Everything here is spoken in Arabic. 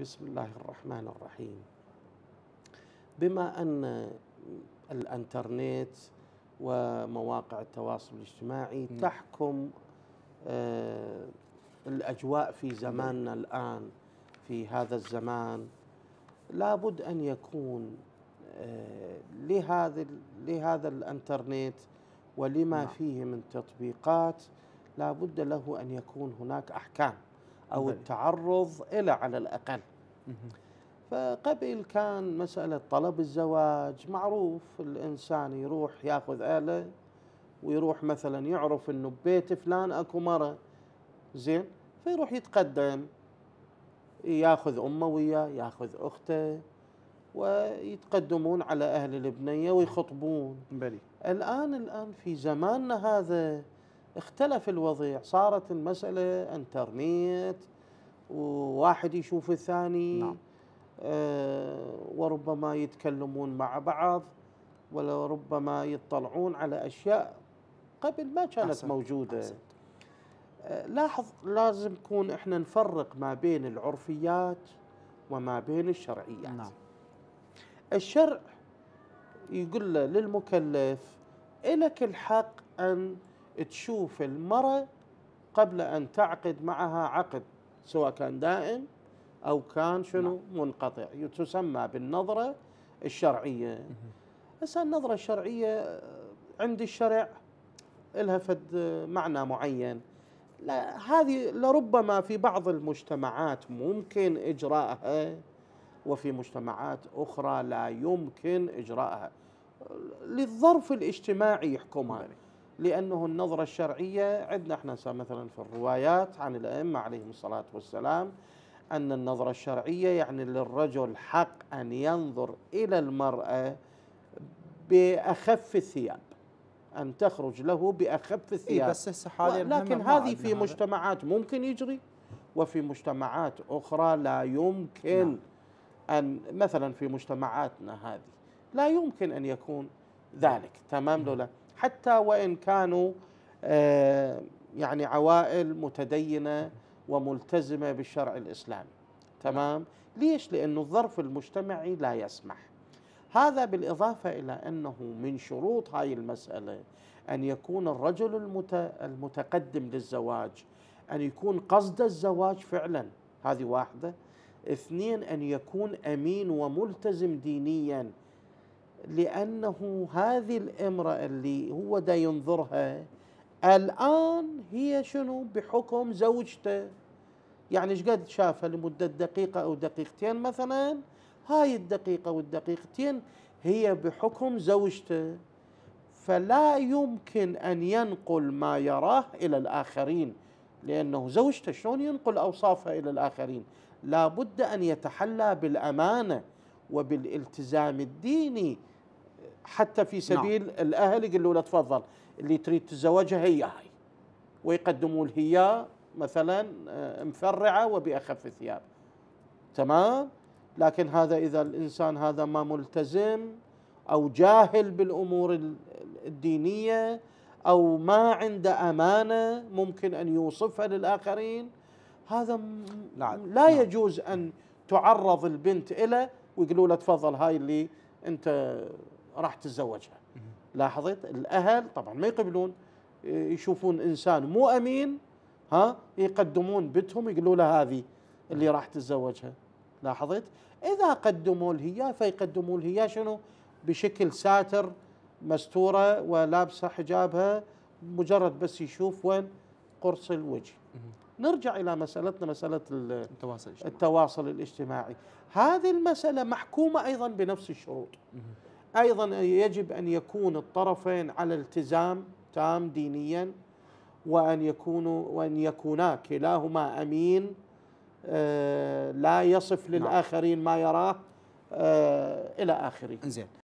بسم الله الرحمن الرحيم بما ان الانترنت ومواقع التواصل الاجتماعي م. تحكم آه الاجواء في زماننا الان في هذا الزمان لابد ان يكون آه لهذا لهذا الانترنت ولما نعم. فيه من تطبيقات لابد له ان يكون هناك احكام أو نعم. التعرض إلى على الأقل فقبل كان مسألة طلب الزواج معروف الإنسان يروح ياخذ أهله ويروح مثلا يعرف انه ببيت فلان اكو مرة زين فيروح يتقدم ياخذ امه وياه ياخذ اخته ويتقدمون على اهل البنيه ويخطبون بلي الان الان في زماننا هذا اختلف الوضع صارت المسألة انترنت وواحد يشوف الثاني نعم. أه وربما يتكلمون مع بعض ولربما يطلعون على أشياء قبل ما كانت أحسنت. موجودة أحسنت. آه، لاحظ لازم نكون احنا نفرق ما بين العرفيات وما بين الشرعيات نعم. الشرع يقول له للمكلف إلك الحق أن تشوف المرأة قبل أن تعقد معها عقد سواء كان دائم أو كان شنو نعم. منقطع تسمى بالنظرة الشرعية هسه النظرة الشرعية عند الشرع لها فد معنى معين لا هذه لربما في بعض المجتمعات ممكن إجراءها وفي مجتمعات أخرى لا يمكن إجراءها للظرف الاجتماعي يحكمها لأنه النظرة الشرعية عندنا احنا مثلا في الروايات عن الأئمة عليهم الصلاة والسلام أن النظرة الشرعية يعني للرجل حق أن ينظر إلى المرأة بأخف الثياب أن تخرج له بأخف إيه، الثياب إيه بس هسه لكن هذه في مجتمعات ممكن يجري وفي مجتمعات أخرى لا يمكن نعم. أن مثلا في مجتمعاتنا هذه لا يمكن أن يكون ذلك تمام نعم. لولا حتى وان كانوا آه، يعني عوائل متدينه وملتزمه بالشرع الاسلامي تمام ليش لانه الظرف المجتمعي لا يسمح هذا بالاضافه الى انه من شروط هاي المساله ان يكون الرجل المتقدم للزواج ان يكون قصد الزواج فعلا هذه واحده اثنين ان يكون امين وملتزم دينيا لأنه هذه الامرأة اللي هو دا ينظرها الآن هي شنو بحكم زوجته يعني ايش قد شافها لمدة دقيقة أو دقيقتين مثلا هاي الدقيقة والدقيقتين هي بحكم زوجته فلا يمكن أن ينقل ما يراه إلى الآخرين لأنه زوجته شلون ينقل أوصافها إلى الآخرين لا بد أن يتحلى بالأمانة وبالالتزام الديني حتى في نعم. سبيل نعم. الاهل يقولوا له تفضل اللي تريد تتزوجها هي هاي ويقدموا له هي مثلا آه، مفرعه وباخف الثياب تمام لكن هذا اذا الانسان هذا ما ملتزم او جاهل بالامور الدينيه او ما عنده امانه ممكن ان يوصفها للاخرين هذا نعم. لا نعم. يجوز ان تعرض البنت له ويقولوا له تفضل هاي اللي انت راح تتزوجها لاحظت الاهل طبعا ما يقبلون آه، يشوفون انسان مو امين ها يقدمون بنتهم يقولوا لها هذه اللي راح تتزوجها لاحظت اذا قدموا الهيا فيقدموا الهيا شنو بشكل ساتر مستوره ولابسه حجابها مجرد بس يشوف وين قرص الوجه نرجع الى مسالتنا مساله التواصل الاجتماعي. التواصل الاجتماعي هذه المساله محكومه ايضا بنفس الشروط ايضا يجب ان يكون الطرفين على التزام تام دينيا وان يكونوا وان يكونا كلاهما امين آه، لا يصف نعم. للاخرين ما يراه آه، الى اخره.